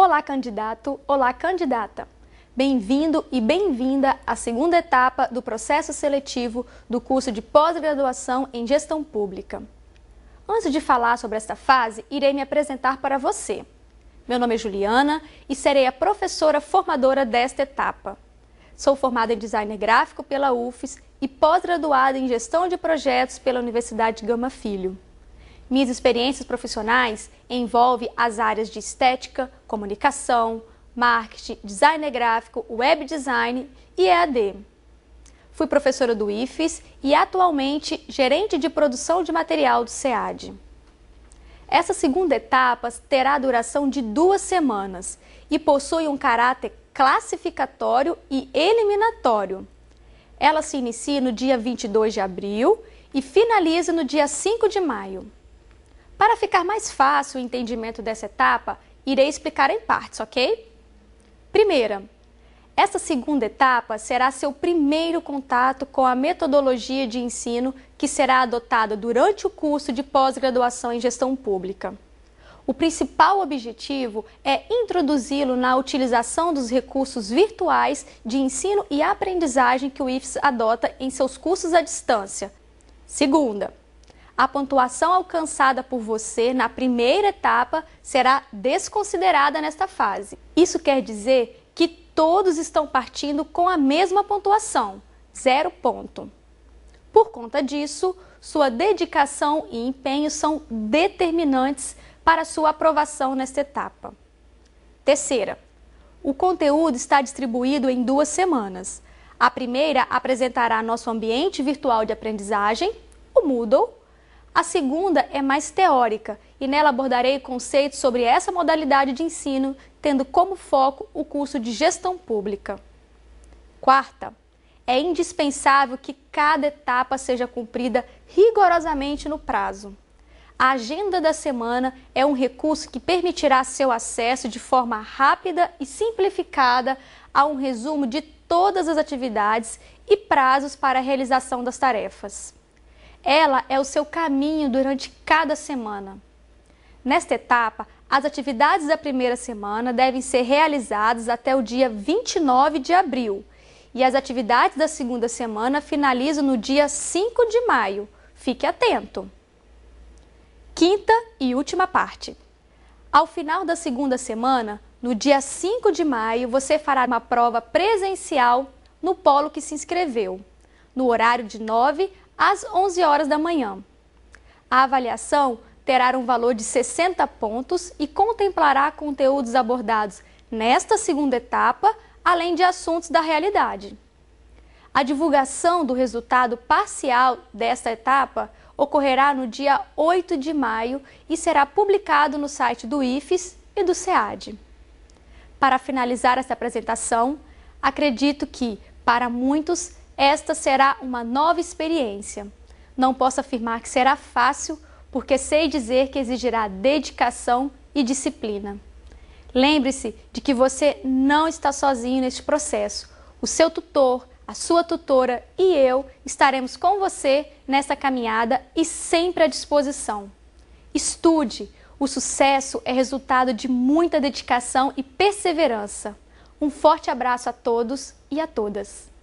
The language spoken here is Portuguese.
Olá, candidato! Olá, candidata! Bem-vindo e bem-vinda à segunda etapa do processo seletivo do curso de pós-graduação em Gestão Pública. Antes de falar sobre esta fase, irei me apresentar para você. Meu nome é Juliana e serei a professora formadora desta etapa. Sou formada em design gráfico pela UFES e pós-graduada em gestão de projetos pela Universidade Gama Filho. Minhas experiências profissionais envolvem as áreas de estética, comunicação, marketing, design gráfico, web design e EAD. Fui professora do IFES e atualmente gerente de produção de material do SEAD. Essa segunda etapa terá duração de duas semanas e possui um caráter classificatório e eliminatório. Ela se inicia no dia 22 de abril e finaliza no dia 5 de maio. Para ficar mais fácil o entendimento dessa etapa, irei explicar em partes, ok? Primeira, essa segunda etapa será seu primeiro contato com a metodologia de ensino que será adotada durante o curso de pós-graduação em gestão pública. O principal objetivo é introduzi-lo na utilização dos recursos virtuais de ensino e aprendizagem que o IFES adota em seus cursos à distância. Segunda, a pontuação alcançada por você na primeira etapa será desconsiderada nesta fase. Isso quer dizer que todos estão partindo com a mesma pontuação, zero ponto. Por conta disso, sua dedicação e empenho são determinantes para sua aprovação nesta etapa. Terceira, o conteúdo está distribuído em duas semanas. A primeira apresentará nosso ambiente virtual de aprendizagem, o Moodle, a segunda é mais teórica e nela abordarei conceitos sobre essa modalidade de ensino, tendo como foco o curso de gestão pública. Quarta, é indispensável que cada etapa seja cumprida rigorosamente no prazo. A agenda da semana é um recurso que permitirá seu acesso de forma rápida e simplificada a um resumo de todas as atividades e prazos para a realização das tarefas. Ela é o seu caminho durante cada semana. Nesta etapa, as atividades da primeira semana devem ser realizadas até o dia 29 de abril e as atividades da segunda semana finalizam no dia 5 de maio. Fique atento! Quinta e última parte. Ao final da segunda semana, no dia 5 de maio, você fará uma prova presencial no polo que se inscreveu, no horário de 9 às 11 horas da manhã. A avaliação terá um valor de 60 pontos e contemplará conteúdos abordados nesta segunda etapa, além de assuntos da realidade. A divulgação do resultado parcial desta etapa ocorrerá no dia 8 de maio e será publicado no site do IFES e do SEAD. Para finalizar esta apresentação, acredito que, para muitos, esta será uma nova experiência. Não posso afirmar que será fácil, porque sei dizer que exigirá dedicação e disciplina. Lembre-se de que você não está sozinho neste processo. O seu tutor, a sua tutora e eu estaremos com você nesta caminhada e sempre à disposição. Estude! O sucesso é resultado de muita dedicação e perseverança. Um forte abraço a todos e a todas!